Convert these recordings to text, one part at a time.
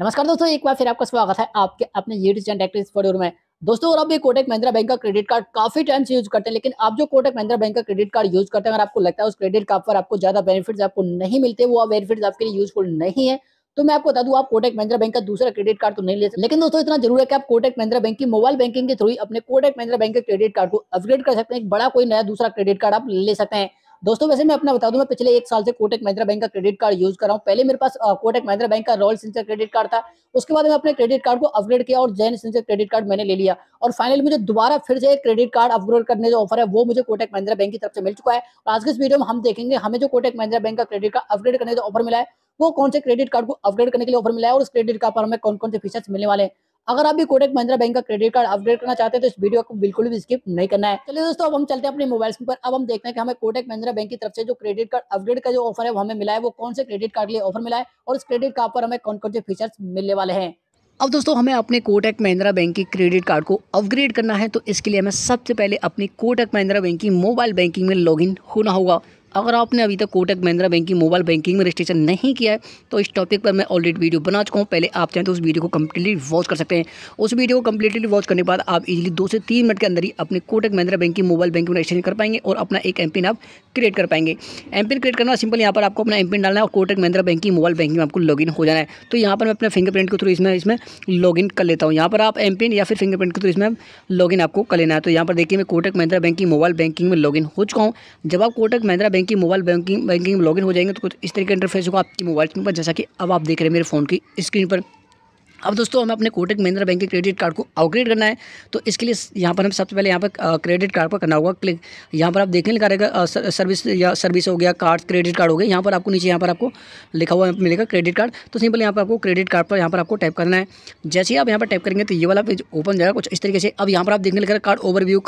नमस्कार दोस्तों एक बार फिर आपका स्वागत है आपके अपने यूट्यूब चैनल में दोस्तों और आप कोटक महिंद्रा बैंक का क्रेडिट कार्ड काफी टाइम से यूज करते हैं लेकिन आप जो कोटक महिंद्रा बैंक का क्रेडिट कार्ड यूज करते हैं अगर आपको लगता है उस क्रेडिट कार्ड पर आपको ज्यादा बेनिफिट आपको नहीं मिलते वो बेनिफिट आपके लिए यूजफुल नहीं है तो मैं आपको बता दूं आप कोटक महिंद्रा बैंक का दूसरा क्रेडिट कार्ड तो नहीं ले सकते लेकिन दोस्तों इतना जरूर है कि आप कोटक महिंद्रा बैंक की मोबाइल बैंकिंग के थ्रू अपने कोटक महिंद्रा बैंक के क्रेडिट कार्ड को अपग्रेड कर सकते हैं बड़ा कोई नया दूसरा क्रेडिट कार्ड आप ले सकते हैं दोस्तों वैसे मैं अपना बता दूं मैं पिछले एक साल से कोटक महिंद्रा बैंक का क्रेडिट कार्ड यूज कर रहा हूं पहले मेरे पास कोटक महिंद्रा बैंक का रॉयल सिंचर क्रेडिट कार्ड था उसके बाद मैं अपने क्रेडिट कार्ड को अपग्रेड किया और जैन सिंचर क्रेडिट कार्ड मैंने ले लिया और फाइनली मुझे दोबारा फिर से क्रेडिट कार्ड अपग्रेड करने जो ऑफर है वो मुझे कोटक महिंद्रा बैंक की तरफ से मिल चुका है आज के इस वीडियो में हम देखेंगे हमें जो कोटक महिंद्रा बैंक का क्रेडिट कार्ड अपग्रेड करने का ऑफर मिला है वो कौन से क्रेडिट कार्ड को अपग्रेड करने के लिए ऑफर मिला है और उस क्रेडिट कार्ड पर हमें कौन कौन से फीचर्स मिलने वाले हैं अगर आप भी कोटक महिंद्रा बैंक का क्रेडिट कार्ड अपडेट करना चाहते हैं तो इस वीडियो को बिल्कुल भी स्किप नहीं करना है चलिए दोस्तों अब हम चलते हैं अपने मोबाइल पर अब हम देखते हैं कि हमें कोटक महिंद्रा बैंक की तरफ से जो क्रेडिट कार्ड अपडेट का जो ऑफर है हमें मिला है वो कौन से क्रेडिट कार्ड के लिए ऑफर मिला है और इस क्रेडिट कार्ड पर हमें कौन कौन से फीचर्स मिलने वाले हैं अब दोस्तों हमें अपने कोटक महिंद्रा बैंक के क्रेडिट कार्ड को अपग्रेड करना है तो इसके लिए हमें सबसे पहले अपनी कोटक महिंद्रा बैंक की मोबाइल बैंकिंग में लॉगिन होना होगा अगर आपने अभी तक कोटक महिंद्रा बैंक की मोबाइल बैंकिंग में रजिस्ट्रेशन नहीं किया है तो इस टॉपिक पर मैं ऑलरेडी वीडियो बना चुका हूँ पहले आप चाहें तो उस वीडियो को कम्प्लीटली वॉच कर सकते हैं उस वीडियो को कम्प्लीटली वॉच करने के बाद आप इजीली दो से तीन मिनट के अंदर ही अपने कोटक महिंद्रा बैंक की मोबाइल बैंकिंग में रजिस्ट्रेशन कर पाएंगे और अपना एक एम आप क्रिएट कर पाएंगे एम पिन क्रिएट करना सिंपल यहाँ पर आपको अपना एम पिन डालना है और कोटक महिंद्रा बैंक की मोबाइल बैंकिंग में आपको लॉगिन हो जाना है तो यहाँ पर मैं अपने फिंगरप्रिंट के थ्रू इसमें इसमें लॉगिन कर लेता हूँ यहाँ पर आप एम या फिर फिंगरप्रिंट के थ्रू इसमें लॉगिन आपको कर लेना है तो यहाँ पर देखिए मैं कोटक महिंद्रा बैंक की मोबाइल बैंकिंग में लॉगिन हो चुका हूँ जब आप कोटक महिंद्रा बैंक की मोबाइल बैंकिंग बैंकिंग में लॉगिन हो जाएंगे तो कुछ इस तरीके इंटरफेस होगा आपकी मोबाइल स्क्रीन पर जैसा कि अब आप देख रहे हैं मेरे फ़ोन की स्क्रीन पर अब दोस्तों हमें अपने कोटक महिंद्रा बैंक के क्रेडिट कार्ड को अपग्रेड करना है तो इसके लिए यहाँ पर हम सबसे पहले यहाँ पर क्रेडिट कार्ड पर करना होगा क्लिक यहाँ पर आप देखने लगा रहेगा सर्विस या सर्विस हो गया कार्ड क्रेडिट कार्ड हो गया यहाँ पर आपको नीचे यहाँ पर आपको लिखा हुआ मिलेगा क्रेडिट कार्ड तो सिंपल यहाँ पर आपको क्रेडिट कार्ड पर यहाँ पर आपको टाइप करना है जैसे ही आप यहाँ पर टाइप करेंगे तो ये वाला पेज ओपन जाएगा कुछ इस तरीके से अब यहाँ पर आप देखने लगा कार्ड ओवरव्यू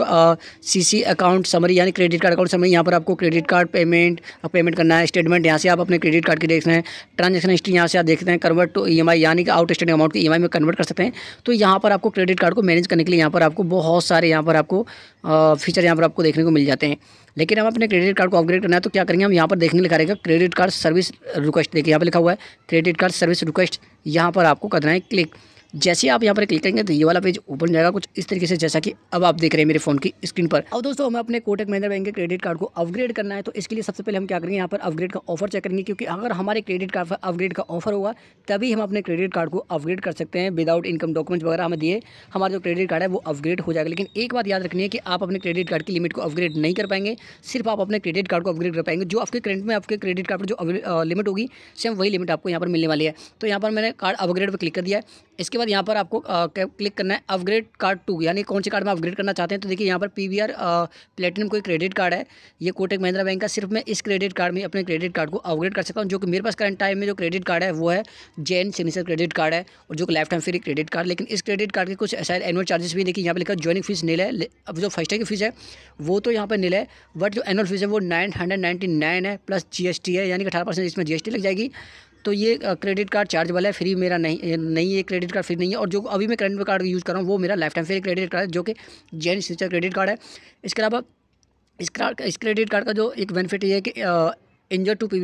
सी अकाउंट समरी यानी क्रेडिट कार्ड अकाउंट समरी यहाँ पर आपको क्रेडिट कार्ड पेमेंट पेमेंट करना है स्टेटमेंट यहाँ से आप अपने क्रेडिट कार्ड की रहे हैं ट्रांजेक्शन हिस्ट्री यहाँ से आप देखते हैं कन्वर्ट टू ई यानी कि आउट स्टेट अमाउंट की ई e में कन्वर्ट कर सकते हैं तो यहाँ पर आपको क्रेडिट कार्ड को मैनेज करने के लिए यहाँ पर आपको बहुत सारे यहाँ पर आपको फीचर यहाँ पर आपको देखने को मिल जाते हैं लेकिन हम अपने क्रेडिट कार्ड को अपग्रेड करना है तो क्या करेंगे हम यहाँ पर देखने लिखा रहेगा क्रेडिट कार्ड सर्विस रिक्वेस्ट देखिए यहाँ पर लिखा हुआ है क्रेडिट कार्ड सर्विस रिक्वेस्ट यहाँ पर आपको करना है क्लिक जैसे आप यहाँ पर क्लिक करेंगे तो ये वाला पेज ओपन जाएगा कुछ इस तरीके से जैसा कि अब आप देख रहे हैं मेरे फोन की स्क्रीन पर अब दोस्तों हमें अपने कोटक महिंद्रा बैंक के क्रेडिट कार्ड को अपग्रेड करना है तो इसके लिए सबसे पहले हम क्या करेंगे यहाँ पर अपग्रेड का ऑफर चेक करेंगे क्योंकि अगर हमारे क्रेडिट कार्ड पर अपग्रेड का ऑफर होगा तभी हम अपने क्रेडिट कार्ड को अपग्रेड कर सकते हैं विदाउट इनकम डॉक्यूमेंट्स वगैरह हमें दिए हमारा जो क्रेडिट कार्ड है वो अपग्रेड हो जाएगा लेकिन एक बात याद रखनी है कि आप अपने क्रेडिट कार्ड की लिमिट को अपग्रेड नहीं कर पाएंगे सिर्फ आप अपने क्रेडिट कार्ड को अपग्रेड कर पाएंगे जो आपके क्रेडिट में आपके क्रेडिट कार्ड पर जो लिमिट होगी सेम वही लिमिट आपको यहाँ पर मिलने वाली है तो यहाँ पर मैंने कार्ड अपग्रेड पर क्लिक कर दिया है इसके बाद बाद यहाँ पर आपको क्लिक करना है अपग्रेड कार्ड टू यानी कौन से कार्ड में अपग्रेड करना चाहते हैं तो देखिए यहाँ पर पी वी आर प्लेटिनम कोई क्रेडिट कार्ड है ये कोटक महिंद्रा बैंक का सिर्फ मैं इस क्रेडिट कार्ड में अपने क्रेडिट कार्ड को अपग्रेड कर सकता हूँ जो कि मेरे पास करंट टाइम में जो क्रेडिट कार्ड है वो है जैन सिग्नेचर क्रेडिट कार्ड है और जो left hand free credit card लेकिन इस क्रेडिट कार्ड के कुछ ऐसा एनुअल चार्जेस भी देखिए यहाँ पर लिखा ज्वाइनिंग फीस नील है अब जो फर्स्ट की फीस है वो तो यहाँ पर नील है बट जो एनुअल फीस है वो नाइन है प्लस जी है यानी कि अठारह इसमें जी लग जाएगी तो ये क्रेडिट कार्ड चार्ज वाला है फ्री मेरा नहीं नहीं ये क्रेडिट कार्ड फ्री नहीं है और जो अभी मैं क्रेडिट कार्ड यूज़ कर रहा हूँ वो मेरा life time free credit card है जो कि जैन सीचर क्रेडिट कार्ड है इसके अलावा इस कार्ड इस क्रेडिट कार्ड का जो एक बेनिफिट ये है कि enjoy two P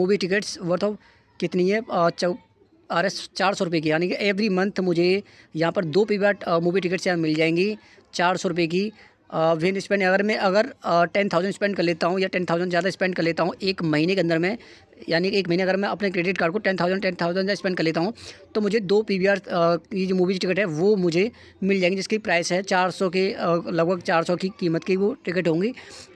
movie tickets worth of कितनी है चौ आर एस चार सौ रुपये की यानी कि एवरी मंथ मुझे यहाँ पर दो पी मूवी टिकट्स यहाँ मिल जाएंगी चार सौ रुपये की विन स्पेंड अगर मैं अगर टेन थाउजेंड स्पेंड कर लेता हूँ या टेन थाउजेंड ज़्यादा स्पेंड कर लेता हूँ एक महीने के अंदर में यानी कि एक महीने अगर मैं अपने क्रेडिट कार्ड को ten thousand ten thousand spend कर लेता हूँ तो मुझे दो पी वी आर की जो मूवी टिकट है वो मुझे मिल जाएंगी जिसकी प्राइस है चार सौ के लगभग चार सौ की कीमत की वो टिकट होंगी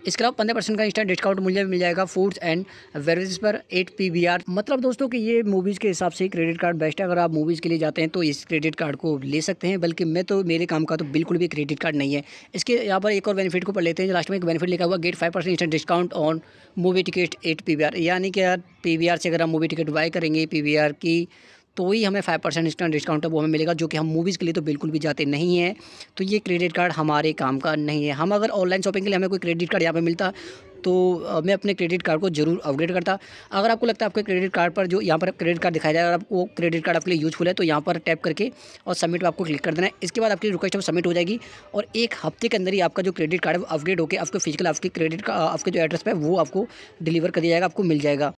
इसके अलावा पंद्रह परसेंट का इंस्टा डिस्काउंट मुझे मिल जाएगा फूड्स एंड वेरेज पर एट पी वी आर मतलब दोस्तों कि ये मूवीज़ के हिसाब से क्रेडिट कार्ड बेस्ट है अगर आप मूवीज़ के लिए जाते हैं तो इस क्रेडिट कार्ड को ले सकते हैं बल्कि मैं तो मेरे काम का तो बिल्कुल भी क्रेडिट कार्ड नहीं है इसके आप पर एक और बेनिफिट को पढ़ लेते हैं लास्ट में एक बेनिफिट लिखा हुआ get five percent instant discount on movie ticket at P यानी कि यार पी से अगर हम मूवी टिकट बाय करेंगे पी की तो ही हमें फाइव परसेंट इंस्टेंट डिस्काउंट वो हमें मिलेगा जो कि हम मूवीज़ के लिए तो बिल्कुल भी जाते नहीं हैं तो ये क्रेडिट कार्ड हमारे काम का नहीं है हम अगर ऑनलाइन शॉपिंग के लिए हमें कोई क्रेडिट कार्ड यहाँ पर मिलता तो मैं अपने क्रेडिट कार्ड को जरूर अपग्रेड करता अगर आपको लगता है आपके क्रेडिट कार्ड पर जो यहाँ पर क्रेडिट कार्ड दिखाया जाए अगर आप वो क्रेडिट कार्ड आपके लिए यूजफुल है तो यहाँ पर टैप करके और सबमिट पर आपको क्लिक कर देना है इसके बाद आपकी रिक्वेस्ट सबमिट हो जाएगी और एक हफ्ते के अंदर ही आपका जो क्रेडिट कार्ड है वो अपडेट होकर आपके फिजिकल आपके क्रेडिट आपके जो एड्रेस पर वो आपको डिलीवर कर दिया जाएगा आपको मिल जाएगा